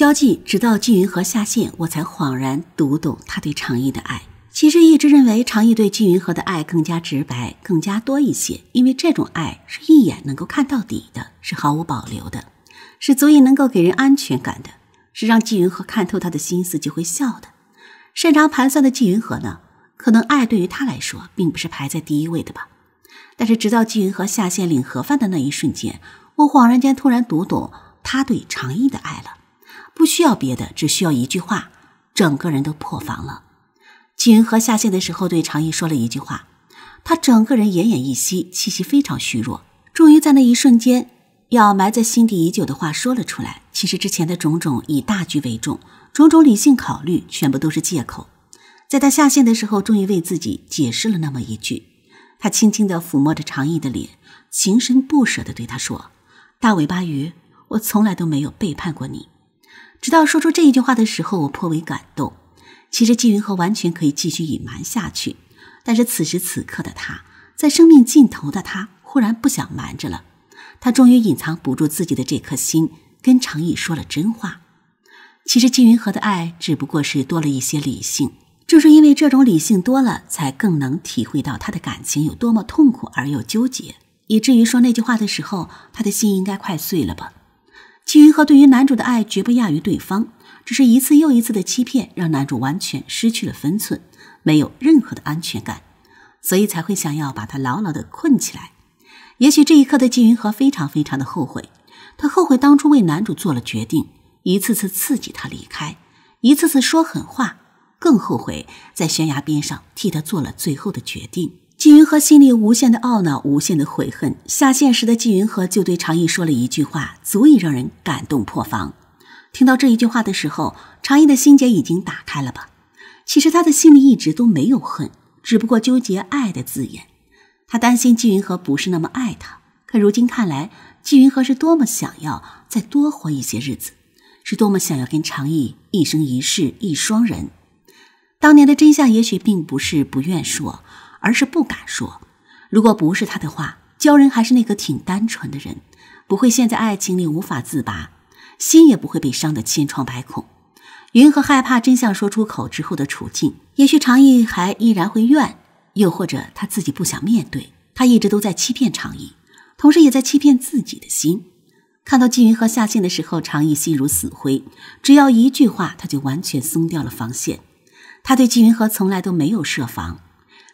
交际直到季云禾下线，我才恍然读懂他对常毅的爱。其实一直认为常毅对季云禾的爱更加直白，更加多一些，因为这种爱是一眼能够看到底的，是毫无保留的，是足以能够给人安全感的，是让季云禾看透他的心思就会笑的。擅长盘算的季云禾呢，可能爱对于他来说并不是排在第一位的吧。但是直到季云禾下线领盒饭的那一瞬间，我恍然间突然读懂他对常毅的爱了。不需要别的，只需要一句话，整个人都破防了。季云禾下线的时候对长意说了一句话，他整个人奄奄一息，气息非常虚弱。终于在那一瞬间，要埋在心底已久的话说了出来。其实之前的种种以大局为重，种种理性考虑，全部都是借口。在他下线的时候，终于为自己解释了那么一句。他轻轻的抚摸着长意的脸，情深不舍的对他说：“大尾巴鱼，我从来都没有背叛过你。”直到说出这一句话的时候，我颇为感动。其实季云禾完全可以继续隐瞒下去，但是此时此刻的他，在生命尽头的他，忽然不想瞒着了。他终于隐藏不住自己的这颗心，跟长毅说了真话。其实季云禾的爱只不过是多了一些理性，正是因为这种理性多了，才更能体会到他的感情有多么痛苦而又纠结，以至于说那句话的时候，他的心应该快碎了吧。季云和对于男主的爱绝不亚于对方，只是一次又一次的欺骗，让男主完全失去了分寸，没有任何的安全感，所以才会想要把他牢牢的困起来。也许这一刻的季云和非常非常的后悔，他后悔当初为男主做了决定，一次次刺激他离开，一次次说狠话，更后悔在悬崖边上替他做了最后的决定。纪云禾心里无限的懊恼，无限的悔恨。下线时的纪云禾就对常毅说了一句话，足以让人感动破防。听到这一句话的时候，常毅的心结已经打开了吧？其实他的心里一直都没有恨，只不过纠结“爱”的字眼。他担心纪云禾不是那么爱他，可如今看来，纪云禾是多么想要再多活一些日子，是多么想要跟常毅一生一世一双人。当年的真相，也许并不是不愿说。而是不敢说。如果不是他的话，鲛人还是那个挺单纯的人，不会陷在爱情里无法自拔，心也不会被伤得千疮百孔。云禾害怕真相说出口之后的处境，也许长意还依然会怨，又或者他自己不想面对。他一直都在欺骗长意。同时也在欺骗自己的心。看到季云禾下线的时候，长意心如死灰。只要一句话，他就完全松掉了防线。他对季云禾从来都没有设防。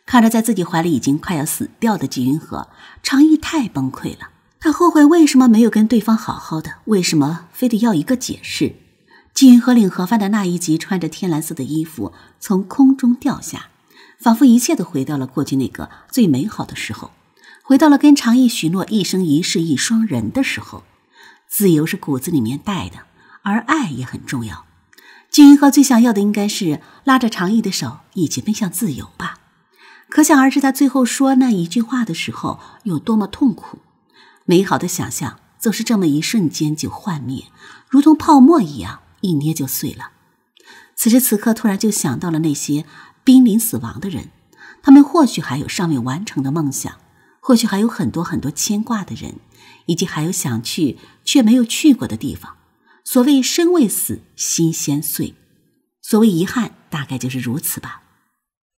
看着在自己怀里已经快要死掉的季云河，常意太崩溃了。他后悔为什么没有跟对方好好的，为什么非得要一个解释。季云河领盒饭的那一集，穿着天蓝色的衣服从空中掉下，仿佛一切都回到了过去那个最美好的时候，回到了跟常意许诺一生一世一双人的时候。自由是骨子里面带的，而爱也很重要。季云河最想要的应该是拉着常意的手，一起奔向自由吧。可想而知，他最后说那一句话的时候，有多么痛苦。美好的想象总是这么一瞬间就幻灭，如同泡沫一样，一捏就碎了。此时此刻，突然就想到了那些濒临死亡的人，他们或许还有尚未完成的梦想，或许还有很多很多牵挂的人，以及还有想去却没有去过的地方。所谓身未死，心先碎。所谓遗憾，大概就是如此吧。